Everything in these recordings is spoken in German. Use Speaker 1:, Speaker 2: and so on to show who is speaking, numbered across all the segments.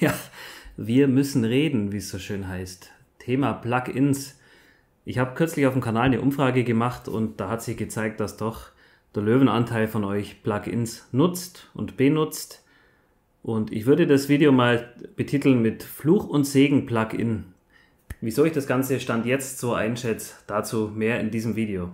Speaker 1: Ja, wir müssen reden, wie es so schön heißt. Thema Plugins. Ich habe kürzlich auf dem Kanal eine Umfrage gemacht und da hat sich gezeigt, dass doch der Löwenanteil von euch Plugins nutzt und benutzt. Und ich würde das Video mal betiteln mit Fluch und Segen Plugin. Wieso ich das Ganze Stand jetzt so einschätze, dazu mehr in diesem Video.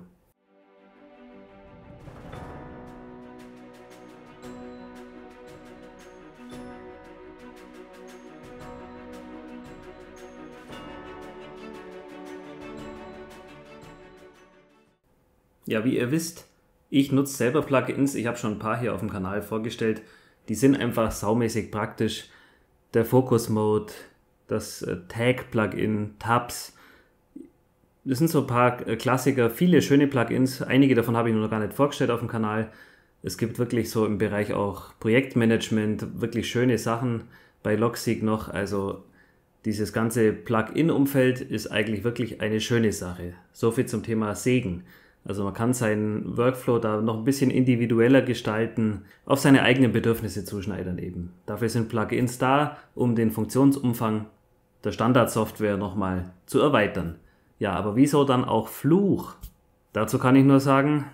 Speaker 1: Ja, wie ihr wisst, ich nutze selber Plugins. Ich habe schon ein paar hier auf dem Kanal vorgestellt. Die sind einfach saumäßig praktisch. Der Focus Mode, das äh, Tag-Plugin, Tabs. Das sind so ein paar äh, Klassiker, viele schöne Plugins. Einige davon habe ich noch gar nicht vorgestellt auf dem Kanal. Es gibt wirklich so im Bereich auch Projektmanagement wirklich schöne Sachen bei Logseq noch. Also dieses ganze Plugin-Umfeld ist eigentlich wirklich eine schöne Sache. So viel zum Thema Segen. Also man kann seinen Workflow da noch ein bisschen individueller gestalten, auf seine eigenen Bedürfnisse zuschneidern eben. Dafür sind Plugins da, um den Funktionsumfang der Standardsoftware nochmal zu erweitern. Ja, aber wieso dann auch Fluch? Dazu kann ich nur sagen,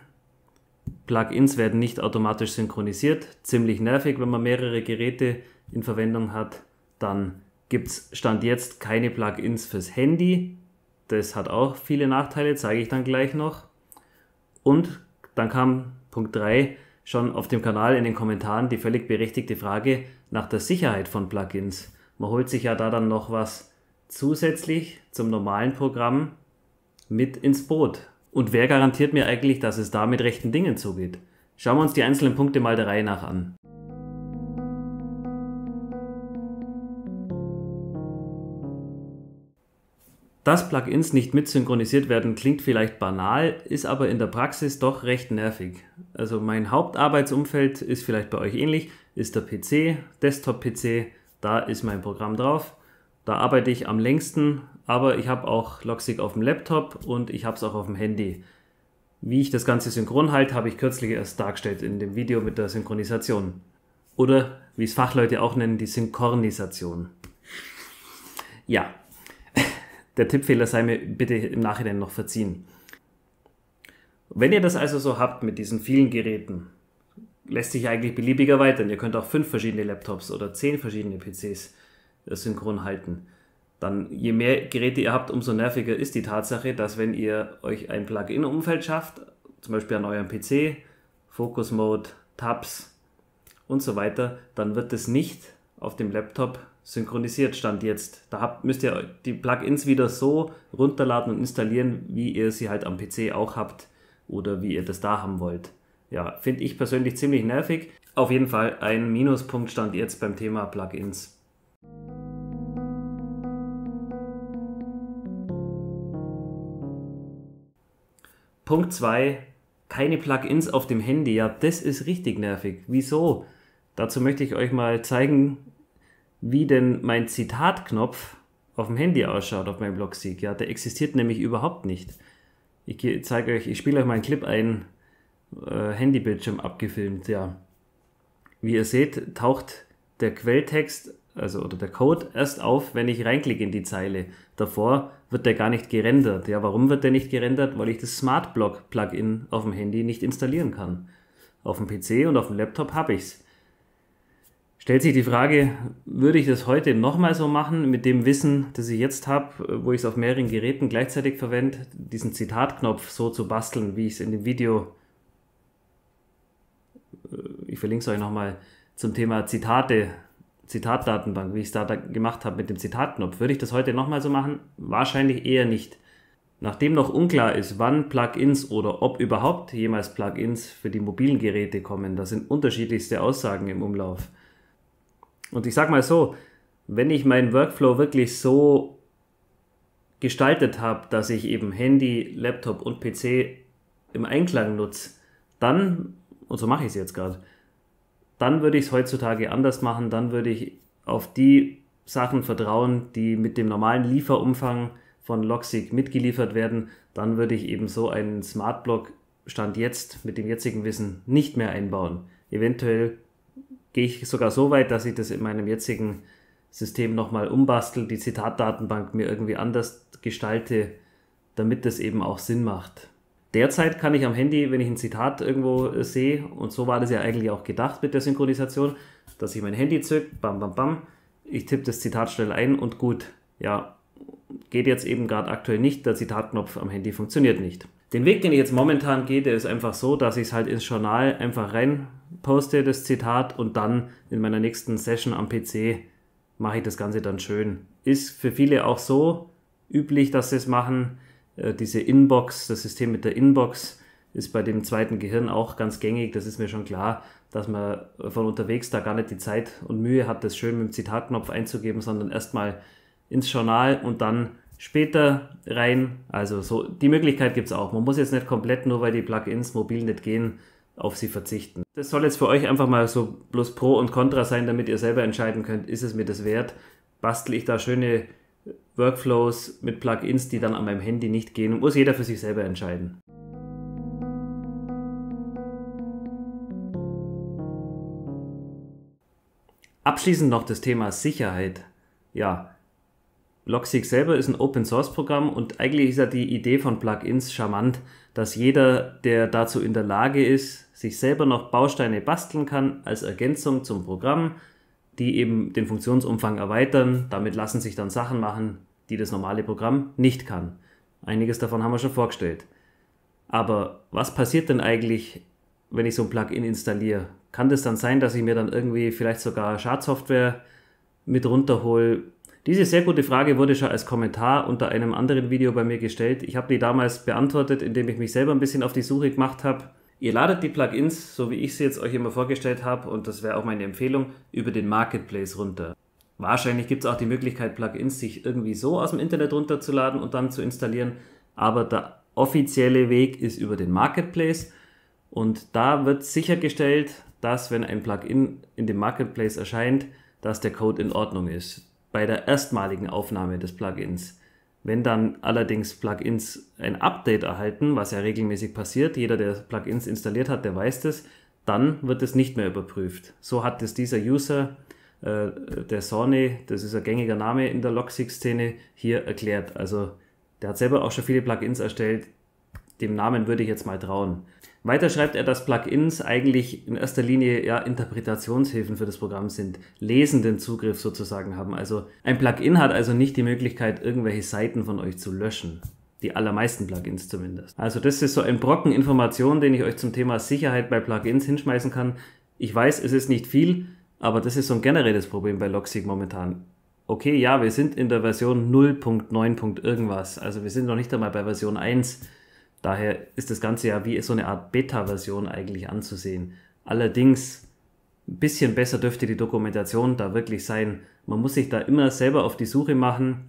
Speaker 1: Plugins werden nicht automatisch synchronisiert. Ziemlich nervig, wenn man mehrere Geräte in Verwendung hat. Dann gibt es Stand jetzt keine Plugins fürs Handy. Das hat auch viele Nachteile, zeige ich dann gleich noch. Und dann kam Punkt 3 schon auf dem Kanal in den Kommentaren die völlig berechtigte Frage nach der Sicherheit von Plugins. Man holt sich ja da dann noch was zusätzlich zum normalen Programm mit ins Boot. Und wer garantiert mir eigentlich, dass es da mit rechten Dingen zugeht? Schauen wir uns die einzelnen Punkte mal der Reihe nach an. Dass Plugins nicht mit synchronisiert werden, klingt vielleicht banal, ist aber in der Praxis doch recht nervig. Also mein Hauptarbeitsumfeld ist vielleicht bei euch ähnlich, ist der PC, Desktop-PC, da ist mein Programm drauf. Da arbeite ich am längsten, aber ich habe auch Logseq auf dem Laptop und ich habe es auch auf dem Handy. Wie ich das Ganze synchron halte, habe ich kürzlich erst dargestellt in dem Video mit der Synchronisation. Oder wie es Fachleute auch nennen, die Synchronisation. Ja, der Tippfehler sei mir bitte im Nachhinein noch verziehen. Wenn ihr das also so habt mit diesen vielen Geräten, lässt sich eigentlich beliebig erweitern. Ihr könnt auch fünf verschiedene Laptops oder zehn verschiedene PCs äh, synchron halten. Dann je mehr Geräte ihr habt, umso nerviger ist die Tatsache, dass wenn ihr euch ein Plugin-Umfeld schafft, zum Beispiel an eurem PC, Focus Mode, Tabs und so weiter, dann wird es nicht auf dem Laptop synchronisiert stand jetzt. Da habt, müsst ihr die Plugins wieder so runterladen und installieren, wie ihr sie halt am PC auch habt oder wie ihr das da haben wollt. Ja, finde ich persönlich ziemlich nervig. Auf jeden Fall ein Minuspunkt stand jetzt beim Thema Plugins. Punkt 2. Keine Plugins auf dem Handy. Ja, das ist richtig nervig. Wieso? Dazu möchte ich euch mal zeigen, wie denn mein Zitatknopf auf dem Handy ausschaut, auf meinem Blogseek. Ja, der existiert nämlich überhaupt nicht. Ich zeige euch, ich spiele euch mal einen Clip ein, äh, Handybildschirm abgefilmt, ja. Wie ihr seht, taucht der Quelltext, also oder der Code erst auf, wenn ich reinklicke in die Zeile. Davor wird der gar nicht gerendert. Ja, warum wird der nicht gerendert? Weil ich das Smart Block Plugin auf dem Handy nicht installieren kann. Auf dem PC und auf dem Laptop habe ich's stellt sich die Frage, würde ich das heute nochmal so machen mit dem Wissen, das ich jetzt habe, wo ich es auf mehreren Geräten gleichzeitig verwende, diesen Zitatknopf so zu basteln, wie ich es in dem Video, äh, ich verlinke es euch nochmal, zum Thema Zitate, Zitatdatenbank, wie ich es da, da gemacht habe mit dem Zitatknopf. Würde ich das heute nochmal so machen? Wahrscheinlich eher nicht. Nachdem noch unklar ist, wann Plugins oder ob überhaupt jemals Plugins für die mobilen Geräte kommen, da sind unterschiedlichste Aussagen im Umlauf. Und ich sag mal so, wenn ich meinen Workflow wirklich so gestaltet habe, dass ich eben Handy, Laptop und PC im Einklang nutze, dann, und so mache ich es jetzt gerade, dann würde ich es heutzutage anders machen, dann würde ich auf die Sachen vertrauen, die mit dem normalen Lieferumfang von Loxig mitgeliefert werden, dann würde ich eben so einen Smart Block Stand jetzt mit dem jetzigen Wissen nicht mehr einbauen. Eventuell gehe ich sogar so weit, dass ich das in meinem jetzigen System nochmal umbastel, die Zitatdatenbank mir irgendwie anders gestalte, damit das eben auch Sinn macht. Derzeit kann ich am Handy, wenn ich ein Zitat irgendwo äh, sehe, und so war das ja eigentlich auch gedacht mit der Synchronisation, dass ich mein Handy zücke, bam, bam, bam, ich tippe das Zitat schnell ein und gut. Ja, geht jetzt eben gerade aktuell nicht, der Zitatknopf am Handy funktioniert nicht. Den Weg, den ich jetzt momentan gehe, der ist einfach so, dass ich es halt ins Journal einfach rein poste das Zitat und dann in meiner nächsten Session am PC mache ich das Ganze dann schön. Ist für viele auch so üblich, dass sie es machen. Äh, diese Inbox, das System mit der Inbox ist bei dem zweiten Gehirn auch ganz gängig. Das ist mir schon klar, dass man von unterwegs da gar nicht die Zeit und Mühe hat, das schön mit dem Zitatknopf einzugeben, sondern erstmal ins Journal und dann später rein. Also so die Möglichkeit gibt es auch. Man muss jetzt nicht komplett nur, weil die Plugins mobil nicht gehen, auf sie verzichten. Das soll jetzt für euch einfach mal so bloß Pro und Contra sein, damit ihr selber entscheiden könnt, ist es mir das wert? Bastel ich da schöne Workflows mit Plugins, die dann an meinem Handy nicht gehen? Muss jeder für sich selber entscheiden. Abschließend noch das Thema Sicherheit. Ja, Blockseek selber ist ein Open-Source-Programm und eigentlich ist ja die Idee von Plugins charmant, dass jeder, der dazu in der Lage ist, sich selber noch Bausteine basteln kann als Ergänzung zum Programm, die eben den Funktionsumfang erweitern. Damit lassen sich dann Sachen machen, die das normale Programm nicht kann. Einiges davon haben wir schon vorgestellt. Aber was passiert denn eigentlich, wenn ich so ein Plugin installiere? Kann das dann sein, dass ich mir dann irgendwie vielleicht sogar Schadsoftware mit runterhole, diese sehr gute Frage wurde schon als Kommentar unter einem anderen Video bei mir gestellt. Ich habe die damals beantwortet, indem ich mich selber ein bisschen auf die Suche gemacht habe. Ihr ladet die Plugins, so wie ich sie jetzt euch immer vorgestellt habe, und das wäre auch meine Empfehlung, über den Marketplace runter. Wahrscheinlich gibt es auch die Möglichkeit, Plugins sich irgendwie so aus dem Internet runterzuladen und dann zu installieren, aber der offizielle Weg ist über den Marketplace und da wird sichergestellt, dass wenn ein Plugin in dem Marketplace erscheint, dass der Code in Ordnung ist bei der erstmaligen Aufnahme des Plugins. Wenn dann allerdings Plugins ein Update erhalten, was ja regelmäßig passiert, jeder, der Plugins installiert hat, der weiß das, dann wird es nicht mehr überprüft. So hat es dieser User, äh, der Sony, das ist ein gängiger Name in der Logseq-Szene, hier erklärt. Also der hat selber auch schon viele Plugins erstellt, dem Namen würde ich jetzt mal trauen. Weiter schreibt er, dass Plugins eigentlich in erster Linie ja Interpretationshilfen für das Programm sind, lesenden Zugriff sozusagen haben. Also ein Plugin hat also nicht die Möglichkeit, irgendwelche Seiten von euch zu löschen. Die allermeisten Plugins zumindest. Also das ist so ein Brocken Information, den ich euch zum Thema Sicherheit bei Plugins hinschmeißen kann. Ich weiß, es ist nicht viel, aber das ist so ein generelles Problem bei Logsig momentan. Okay, ja, wir sind in der Version 0.9. irgendwas. Also wir sind noch nicht einmal bei Version 1 Daher ist das Ganze ja wie so eine Art Beta-Version eigentlich anzusehen. Allerdings ein bisschen besser dürfte die Dokumentation da wirklich sein. Man muss sich da immer selber auf die Suche machen.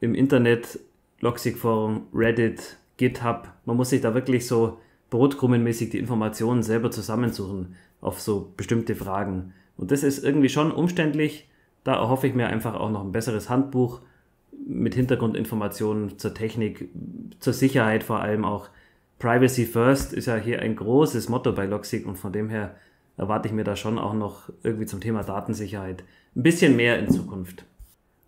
Speaker 1: Im Internet, Loxic-Forum, Reddit, GitHub. Man muss sich da wirklich so brotkrumenmäßig die Informationen selber zusammensuchen auf so bestimmte Fragen. Und das ist irgendwie schon umständlich. Da erhoffe ich mir einfach auch noch ein besseres Handbuch mit Hintergrundinformationen zur Technik, zur Sicherheit vor allem auch. Privacy First ist ja hier ein großes Motto bei Loxic und von dem her erwarte ich mir da schon auch noch irgendwie zum Thema Datensicherheit ein bisschen mehr in Zukunft.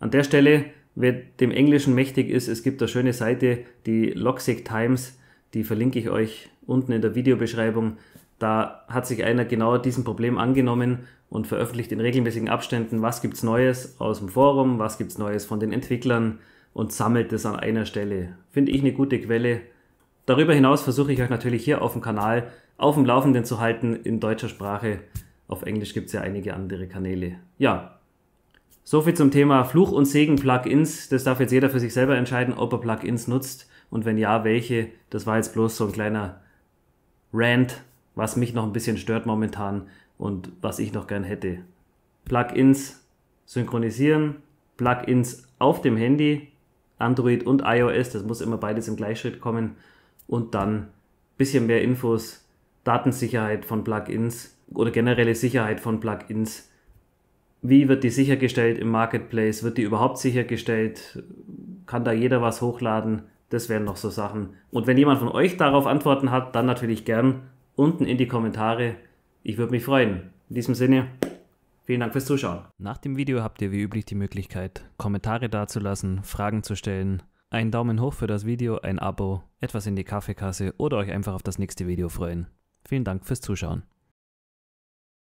Speaker 1: An der Stelle, wer dem Englischen mächtig ist, es gibt eine schöne Seite, die Loxic Times, die verlinke ich euch unten in der Videobeschreibung. Da hat sich einer genau diesem Problem angenommen und veröffentlicht in regelmäßigen Abständen, was gibt's Neues aus dem Forum, was gibt's Neues von den Entwicklern und sammelt das an einer Stelle. Finde ich eine gute Quelle. Darüber hinaus versuche ich euch natürlich hier auf dem Kanal auf dem Laufenden zu halten in deutscher Sprache. Auf Englisch gibt's ja einige andere Kanäle. Ja, soviel zum Thema Fluch und Segen Plugins. Das darf jetzt jeder für sich selber entscheiden, ob er Plugins nutzt und wenn ja, welche. Das war jetzt bloß so ein kleiner Rant was mich noch ein bisschen stört momentan und was ich noch gern hätte. Plugins synchronisieren, Plugins auf dem Handy, Android und iOS, das muss immer beides im Gleichschritt kommen und dann ein bisschen mehr Infos, Datensicherheit von Plugins oder generelle Sicherheit von Plugins. Wie wird die sichergestellt im Marketplace? Wird die überhaupt sichergestellt? Kann da jeder was hochladen? Das wären noch so Sachen. Und wenn jemand von euch darauf Antworten hat, dann natürlich gern unten in die Kommentare. Ich würde mich freuen. In diesem Sinne, vielen Dank fürs Zuschauen. Nach dem Video habt ihr wie üblich die Möglichkeit, Kommentare dazulassen, Fragen zu stellen, einen Daumen hoch für das Video, ein Abo, etwas in die Kaffeekasse oder euch einfach auf das nächste Video freuen. Vielen Dank fürs Zuschauen.